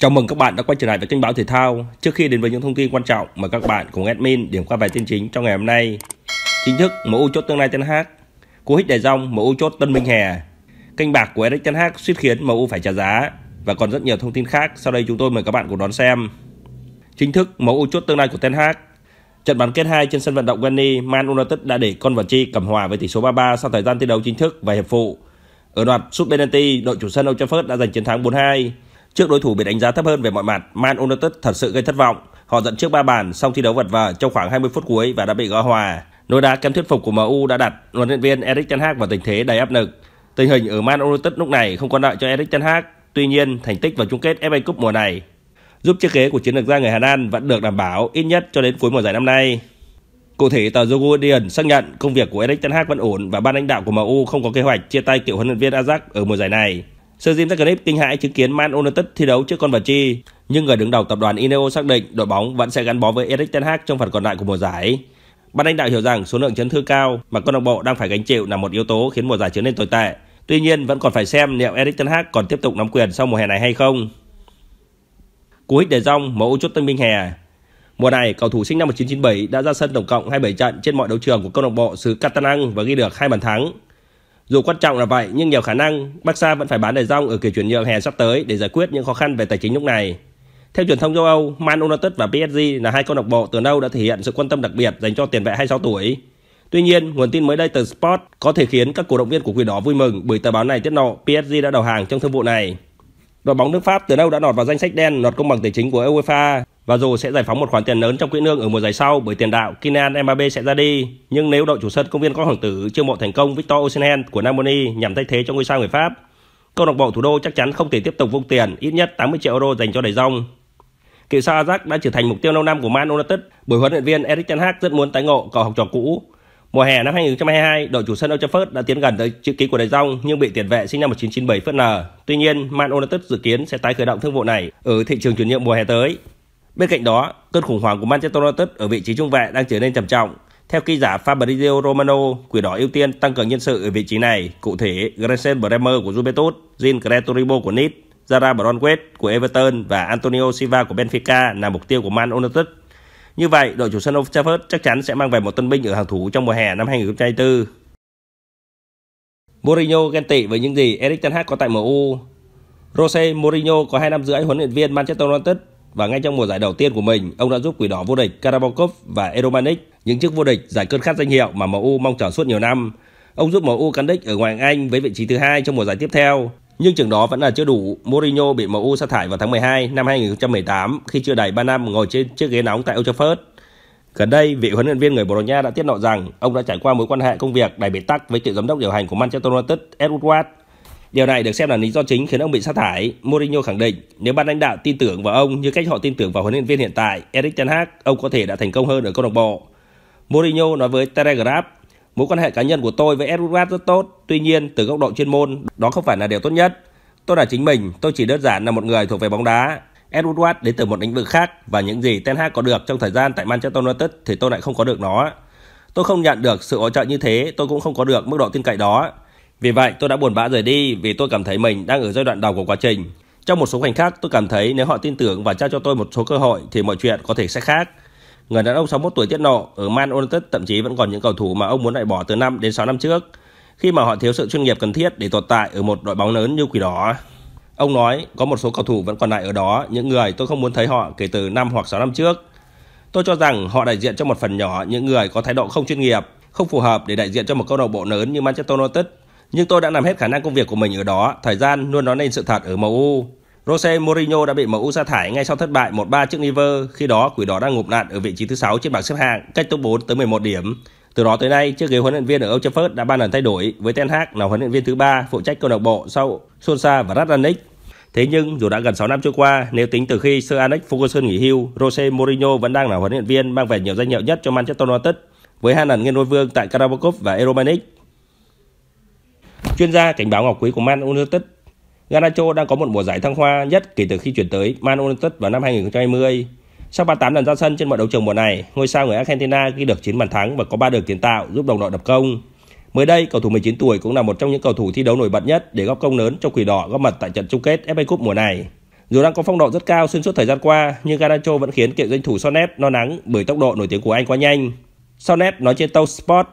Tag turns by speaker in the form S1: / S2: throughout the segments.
S1: Chào mừng các bạn đã quay trở lại với kênh báo thể thao. Trước khi đến với những thông tin quan trọng mời các bạn cùng admin điểm qua vài tin chính trong ngày hôm nay. Chính thức MU chốt tương lai Ten Hag, cú hích đại rong MU chốt Tân Minh Hè. Kênh bạc của Eric Ten Hag suýt khiến MU phải trả giá và còn rất nhiều thông tin khác. Sau đây chúng tôi mời các bạn cùng đón xem. Chính thức MU chốt tương lai của Ten Hag. Trận bán kết 2 trên sân vận động Wembley, Man United đã để con vật chi cầm hòa với tỷ số 3-3 sau thời gian thi đấu chính thức và hiệp phụ. Ở loạt sút penalty, đội chủ sân Old Trafford đã giành chiến thắng 4-2. Trước đối thủ bị đánh giá thấp hơn về mọi mặt, Man United thật sự gây thất vọng. Họ dẫn trước 3 bàn, xong thi đấu vật vờ trong khoảng 20 phút cuối và đã bị gỡ hòa. Nối đá kém thuyết phục của MU đã đặt huấn luyện viên Erik ten Hag vào tình thế đầy áp lực. Tình hình ở Man United lúc này không còn lợi cho Erik ten Hag. Tuy nhiên, thành tích vào chung kết FA Cup mùa này giúp chiếc ghế của chiến lược gia người Hà Lan vẫn được đảm bảo ít nhất cho đến cuối mùa giải năm nay. Cụ thể, tờ The Guardian xác nhận công việc của Erik ten Hag vẫn ổn và ban lãnh đạo của MU không có kế hoạch chia tay cựu huấn luyện viên Ajax ở mùa giải này. Sir Jim Ratcliffe kinh hãi chứng kiến Man United thi đấu trước con vật chi, nhưng người đứng đầu tập đoàn Ineos xác định đội bóng vẫn sẽ gắn bó với Erik ten Hag trong phần còn lại của mùa giải. Ban lãnh đạo hiểu rằng số lượng chấn thương cao mà câu lạc bộ đang phải gánh chịu là một yếu tố khiến mùa giải trở nên tồi tệ. Tuy nhiên, vẫn còn phải xem liệu Erik ten Hag còn tiếp tục nắm quyền sau mùa hè này hay không. Cú hích để rong MU chốt tân binh hè. Mùa này, cầu thủ sinh năm 1997 đã ra sân tổng cộng 27 trận trên mọi đấu trường của câu lạc bộ xứ Catalan và ghi được hai bàn thắng, dù quan trọng là vậy nhưng nhiều khả năng Barca vẫn phải bán De rong ở kỳ chuyển nhượng hè sắp tới để giải quyết những khó khăn về tài chính lúc này. Theo truyền thông châu Âu, Man United và PSG là hai câu lạc bộ từ lâu đã thể hiện sự quan tâm đặc biệt dành cho tiền vệ 26 tuổi. Tuy nhiên, nguồn tin mới đây từ Sport có thể khiến các cổ động viên của Quỷ Đỏ vui mừng bởi tờ báo này tiết lộ PSG đã đầu hàng trong thương vụ này. Đội bóng nước Pháp từ lâu đã lọt vào danh sách đen lọt công bằng tài chính của UEFA và dù sẽ giải phóng một khoản tiền lớn trong quỹ lương ở mùa giải sau bởi tiền đạo Kylian Mbappe sẽ ra đi, nhưng nếu đội chủ sân công viên có hoàng tử chưa mộ thành công Victor Osimhen của Napoli nhằm thay thế cho ngôi sao người Pháp, câu lạc bộ thủ đô chắc chắn không thể tiếp tục vung tiền ít nhất 80 triệu euro dành cho đầy rong. Cựu sao Ajax đã trở thành mục tiêu lâu năm của Man United bởi huấn luyện viên Erik ten Hag rất muốn tái ngộ cậu học trò cũ. Mùa hè năm 2022, đội chủ sân Old Trafford đã tiến gần tới chữ ký của đại rong nhưng bị tiền vệ sinh năm 1997 phớt lờ. Tuy nhiên, Man United dự kiến sẽ tái khởi động thương vụ này ở thị trường chuyển nhượng mùa hè tới. Bên cạnh đó, cơn khủng hoảng của Manchester United ở vị trí trung vệ đang trở nên trầm trọng. Theo ký giả Fabrizio Romano, quỷ đỏ ưu tiên tăng cường nhân sự ở vị trí này, cụ thể Grayson Bremer của Juventus, Jean Gretoribo của Nice, Zara Bronquist của Everton và Antonio Silva của Benfica là mục tiêu của Man United. Như vậy, đội chủ sân Old Trafford chắc chắn sẽ mang về một tân binh ở hàng thủ trong mùa hè năm 2024. Mourinho ghen tị với những gì Erik Ten Hag có tại MU. Jose Mourinho có 2 năm rưỡi huấn luyện viên Manchester United và ngay trong mùa giải đầu tiên của mình, ông đã giúp Quỷ Đỏ vô địch Carabao Cup và Eromanic, những chiếc vô địch giải cơn khát danh hiệu mà MU mong chờ suốt nhiều năm. Ông giúp MU cán đích ở ngoài Anh với vị trí thứ hai trong mùa giải tiếp theo. Nhưng chừng đó vẫn là chưa đủ, Mourinho bị MU sa thải vào tháng 12 năm 2018 khi chưa đầy 3 năm ngồi trên chiếc ghế nóng tại Old Trafford. Gần đây, vị huấn luyện viên người Bồ Đào Nha đã tiết lộ rằng ông đã trải qua mối quan hệ công việc đầy bế tắc với cựu giám đốc điều hành của Manchester United Edward Watt Điều này được xem là lý do chính khiến ông bị sa thải. Mourinho khẳng định nếu ban lãnh đạo tin tưởng vào ông như cách họ tin tưởng vào huấn luyện viên hiện tại Erik ten Hag, ông có thể đã thành công hơn ở câu lạc bộ. Mourinho nói với Telegraph, mối quan hệ cá nhân của tôi với Edward rất tốt, tuy nhiên từ góc độ chuyên môn đó không phải là điều tốt nhất. Tôi là chính mình, tôi chỉ đơn giản là một người thuộc về bóng đá. Edward đến từ một lĩnh vực khác và những gì Ten Hag có được trong thời gian tại Manchester United thì tôi lại không có được nó. Tôi không nhận được sự hỗ trợ như thế, tôi cũng không có được mức độ tin cậy đó. Vì vậy tôi đã buồn bã rời đi vì tôi cảm thấy mình đang ở giai đoạn đầu của quá trình. Trong một số khoảnh khắc tôi cảm thấy nếu họ tin tưởng và trao cho tôi một số cơ hội thì mọi chuyện có thể sẽ khác. Người đàn ông 61 tuổi tiết lộ ở Man United thậm chí vẫn còn những cầu thủ mà ông muốn loại bỏ từ 5 đến 6 năm trước khi mà họ thiếu sự chuyên nghiệp cần thiết để tồn tại ở một đội bóng lớn như quỷ đỏ. Ông nói có một số cầu thủ vẫn còn lại ở đó, những người tôi không muốn thấy họ kể từ 5 hoặc 6 năm trước. Tôi cho rằng họ đại diện cho một phần nhỏ những người có thái độ không chuyên nghiệp, không phù hợp để đại diện cho một câu lạc bộ lớn như Manchester United nhưng tôi đã làm hết khả năng công việc của mình ở đó, thời gian luôn nói lên sự thật ở MU. Jose Mourinho đã bị MU sa thải ngay sau thất bại 1-3 trước Liver, khi đó quỷ đỏ đang ngụp nạn ở vị trí thứ 6 trên bảng xếp hạng, cách top 4 tới 11 điểm. Từ đó tới nay, chiếc ghế huấn luyện viên ở Old Trafford đã ba lần thay đổi, với Ten Hag là huấn luyện viên thứ ba phụ trách câu lạc bộ sau Solskjaer và Rangnick. Thế nhưng dù đã gần 6 năm trôi qua, nếu tính từ khi Sir Alex Ferguson nghỉ hưu, Jose Mourinho vẫn đang là huấn luyện viên mang về nhiều danh hiệu nhất cho Manchester United với hai lần nghiên ngôi vương tại Carabao Cup và Europa Chuyên gia cảnh báo ngọc quý của Man United Garnacho đang có một mùa giải thăng hoa nhất kể từ khi chuyển tới Man United vào năm 2020. Sau 38 lần ra sân trên mọi đấu trường mùa này, ngôi sao người Argentina ghi được 9 bàn thắng và có 3 đường kiến tạo giúp đồng đội đập công. Mới đây, cầu thủ 19 tuổi cũng là một trong những cầu thủ thi đấu nổi bật nhất để góp công lớn cho Quỷ Đỏ góp mặt tại trận chung kết FA Cup mùa này. Dù đang có phong độ rất cao xuyên suốt thời gian qua, nhưng Garnacho vẫn khiến cựu danh thủ Sonet no nắng bởi tốc độ nổi tiếng của anh quá nhanh. Sonet nói trên Tau Sport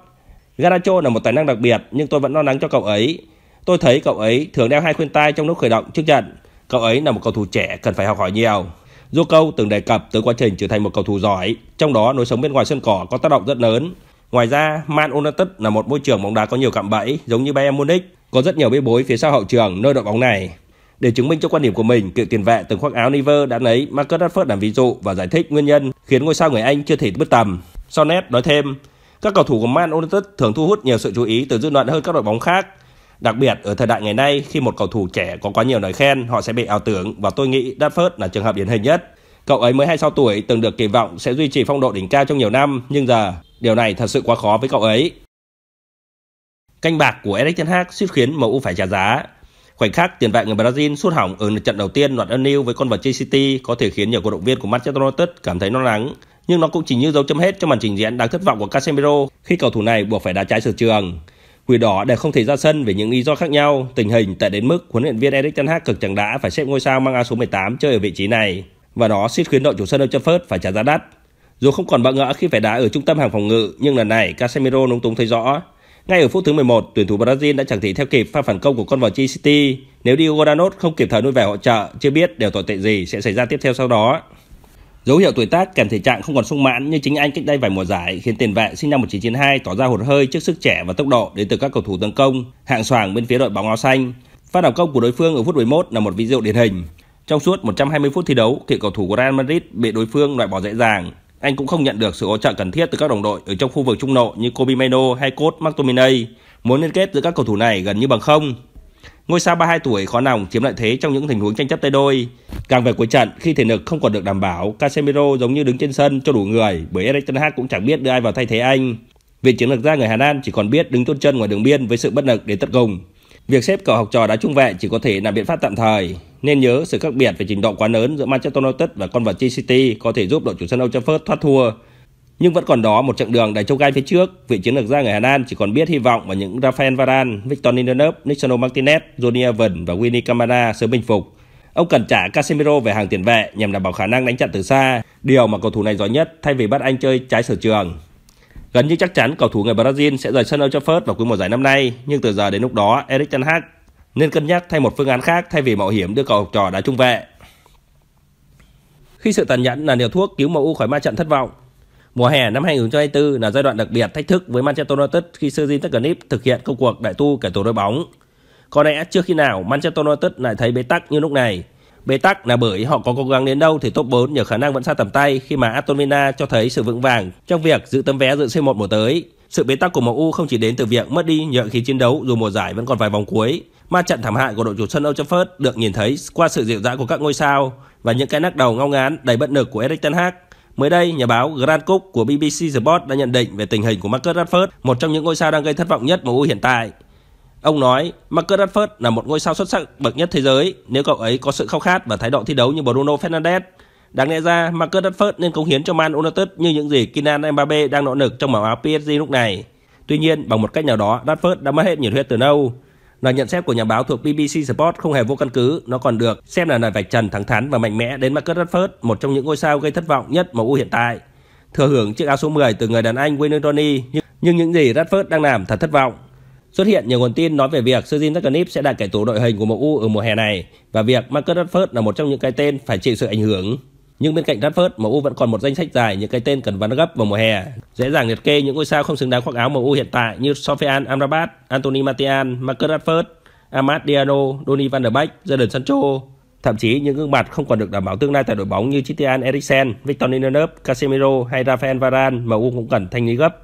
S1: Garacho là một tài năng đặc biệt nhưng tôi vẫn lo lắng cho cậu ấy. Tôi thấy cậu ấy thường đeo hai khuyên tai trong lúc khởi động trước trận. Cậu ấy là một cầu thủ trẻ cần phải học hỏi nhiều. Zuko từng đề cập tới quá trình trở thành một cầu thủ giỏi, trong đó lối sống bên ngoài sân cỏ có tác động rất lớn. Ngoài ra, Man United là một môi trường bóng đá có nhiều cạm bẫy, giống như Bayern Munich, có rất nhiều bê bối phía sau hậu trường nơi đội bóng này. Để chứng minh cho quan điểm của mình, cựu tiền vệ từng khoác áo Niver đã lấy Marcus Rashford làm ví dụ và giải thích nguyên nhân khiến ngôi sao người Anh chưa thể bứt tầm. Sonet nói thêm, các cầu thủ của Man United thường thu hút nhiều sự chú ý từ dư luận hơn các đội bóng khác. Đặc biệt ở thời đại ngày nay khi một cầu thủ trẻ có quá nhiều lời khen, họ sẽ bị ảo tưởng và tôi nghĩ Rashford là trường hợp điển hình nhất. Cậu ấy mới 26 tuổi từng được kỳ vọng sẽ duy trì phong độ đỉnh cao trong nhiều năm, nhưng giờ điều này thật sự quá khó với cậu ấy. Canh bạc của Erik Ten Hag suýt khiến MU phải trả giá. Khoảnh khắc tiền vệ người Brazil sút hỏng ở trận đầu tiên loạt ân với con vật City có thể khiến nhiều cổ động viên của Manchester United cảm thấy lo lắng nhưng nó cũng chỉ như dấu chấm hết cho màn trình diễn đáng thất vọng của Casemiro khi cầu thủ này buộc phải đá trái sở trường. Quỷ đỏ đều không thể ra sân vì những lý do khác nhau, tình hình tệ đến mức huấn luyện viên Erik ten Hag cực chẳng đã phải xếp ngôi sao mang áo số 18 chơi ở vị trí này và nó suýt khiến đội chủ sân Old Trafford phải trả giá đắt. Dù không còn bỡ ngỡ khi phải đá ở trung tâm hàng phòng ngự, nhưng lần này Casemiro nung túng thấy rõ. Ngay ở phút thứ 11, tuyển thủ Brazil đã chẳng thể theo kịp pha phản công của con vợ City. Nếu Diogo Danot không kịp thời nuôi vẻ hỗ trợ, chưa biết điều tồi tệ gì sẽ xảy ra tiếp theo sau đó. Dấu hiệu tuổi tác kèm thể trạng không còn sung mãn như chính anh cách đây vài mùa giải khiến tiền vệ sinh năm 1992 tỏ ra hụt hơi trước sức trẻ và tốc độ đến từ các cầu thủ tấn công hạng xoàng bên phía đội bóng áo xanh. Pha đảo công của đối phương ở phút 11 là một ví dụ điển hình. Trong suốt 120 phút thi đấu, cựu cầu thủ của Real Madrid bị đối phương loại bỏ dễ dàng. Anh cũng không nhận được sự hỗ trợ cần thiết từ các đồng đội ở trong khu vực trung lộ như Kobe Meno hay Cốt McTominay. Muốn liên kết giữa các cầu thủ này gần như bằng không. Ngôi sao 32 tuổi khó lòng chiếm lợi thế trong những tình huống tranh chấp tay đôi. Càng về cuối trận, khi thể lực không còn được đảm bảo, Casemiro giống như đứng trên sân cho đủ người bởi Erik Ten Hag cũng chẳng biết đưa ai vào thay thế anh. Vị chiến lược gia người Hà Lan chỉ còn biết đứng chôn chân ngoài đường biên với sự bất lực để tận cùng. Việc xếp cậu học trò đá trung vệ chỉ có thể là biện pháp tạm thời. Nên nhớ sự khác biệt về trình độ quá lớn giữa Manchester United và con vật City có thể giúp đội chủ sân Old Trafford thoát thua. Nhưng vẫn còn đó một chặng đường đầy trông gai phía trước. Vị chiến lược gia người Hà Lan chỉ còn biết hy vọng vào những Rafael Varane, Victor Lindelöf, Nicolo Martinez, Johnny Evans và Winnie Camara sớm bình phục. Ông cần trả Casemiro về hàng tiền vệ nhằm đảm bảo khả năng đánh chặn từ xa, điều mà cầu thủ này giỏi nhất thay vì bắt anh chơi trái sở trường. Gần như chắc chắn cầu thủ người Brazil sẽ rời sân Old Trafford vào cuối mùa giải năm nay, nhưng từ giờ đến lúc đó, Erik ten Hag nên cân nhắc thay một phương án khác thay vì mạo hiểm đưa cầu học trò đá trung vệ. Khi sự tàn nhẫn là liều thuốc cứu MU khỏi ma trận thất vọng, mùa hè năm 2024 là giai đoạn đặc biệt thách thức với Manchester United khi Sir Jim thực hiện công cuộc đại tu kẻ tổ đội bóng có lẽ trước khi nào Manchester United lại thấy bế tắc như lúc này. Bế tắc là bởi họ có cố gắng đến đâu thì top 4 nhờ khả năng vẫn xa tầm tay khi mà Aston Villa cho thấy sự vững vàng trong việc giữ tấm vé dự C1 mùa tới. Sự bế tắc của MU không chỉ đến từ việc mất đi nhượng khí chiến đấu dù mùa giải vẫn còn vài vòng cuối, mà trận thảm hại của đội chủ sân Old Trafford được nhìn thấy qua sự dịu dã của các ngôi sao và những cái nắc đầu ngao ngán đầy bất lực của Erik ten Hag. Mới đây, nhà báo Grant Cook của BBC Sport đã nhận định về tình hình của Marcus Rashford, một trong những ngôi sao đang gây thất vọng nhất MU hiện tại. Ông nói Marcus Rashford là một ngôi sao xuất sắc bậc nhất thế giới nếu cậu ấy có sự khao khát và thái độ thi đấu như Bruno Fernandes. Đáng lẽ ra Marcus Rashford nên cống hiến cho Man United như những gì Kylian Mbappe đang nỗ lực trong màu áo PSG lúc này. Tuy nhiên, bằng một cách nào đó, Rashford đã mất hết nhiệt huyết từ lâu. Lời nhận xét của nhà báo thuộc BBC Sport không hề vô căn cứ, nó còn được xem là lời vạch trần thẳng thắn và mạnh mẽ đến Marcus Rashford, một trong những ngôi sao gây thất vọng nhất MU hiện tại. Thừa hưởng chiếc áo số 10 từ người đàn Anh Wayne Rooney, nhưng những gì Rashford đang làm thật thất vọng. Xuất hiện nhiều nguồn tin nói về việc Sujin Taknip sẽ là kẻ thù đội hình của MU ở mùa hè này và việc Marcus Rashford là một trong những cái tên phải chịu sự ảnh hưởng. Nhưng bên cạnh Rashford, MU vẫn còn một danh sách dài những cái tên cần ván gấp vào mùa hè. Dễ dàng liệt kê những ngôi sao không xứng đáng khoác áo MU hiện tại như Sofian Amrabat, Anthony Martial, Marcus Rashford, Amad Diano, Donny van der Beek, Jadon Sancho. Thậm chí những gương mặt không còn được đảm bảo tương lai tại đội bóng như Christian Eriksen, Victor Lindelof, Casemiro hay Rafael Varane MU cũng cần thanh lý gấp.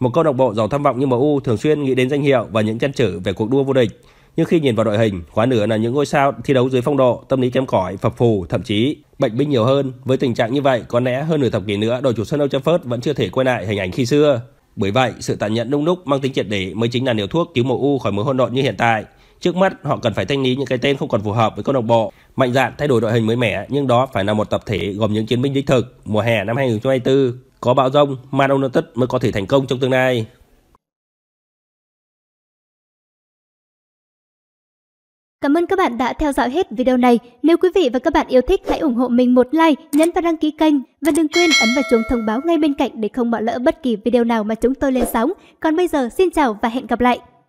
S1: Một câu lạc bộ giàu tham vọng như MU thường xuyên nghĩ đến danh hiệu và những chân chữ về cuộc đua vô địch, nhưng khi nhìn vào đội hình, quá nửa là những ngôi sao thi đấu dưới phong độ, tâm lý kém cỏi, phập phù, thậm chí bệnh binh nhiều hơn. Với tình trạng như vậy, có lẽ hơn nửa thập kỷ nữa đội chủ sân Old Trafford vẫn chưa thể quay lại hình ảnh khi xưa. Bởi vậy, sự tàn nhẫn nung núc mang tính triệt để mới chính là liều thuốc cứu MU khỏi mối hỗn độn như hiện tại. Trước mắt họ cần phải thanh lý những cái tên không còn phù hợp với câu lạc bộ, mạnh dạn thay đổi đội hình mới mẻ nhưng đó phải là một tập thể gồm những chiến binh đích thực. Mùa hè năm 2024 có bão rông, Man United mới có thể thành công trong tương lai. Cảm ơn các bạn đã theo dõi hết video này. Nếu quý vị và các bạn yêu thích hãy ủng hộ mình một like, nhấn và đăng ký kênh và đừng quên ấn vào chuông thông báo ngay bên cạnh để không bỏ lỡ bất kỳ video nào mà chúng tôi lên sóng. Còn bây giờ xin chào và hẹn gặp lại.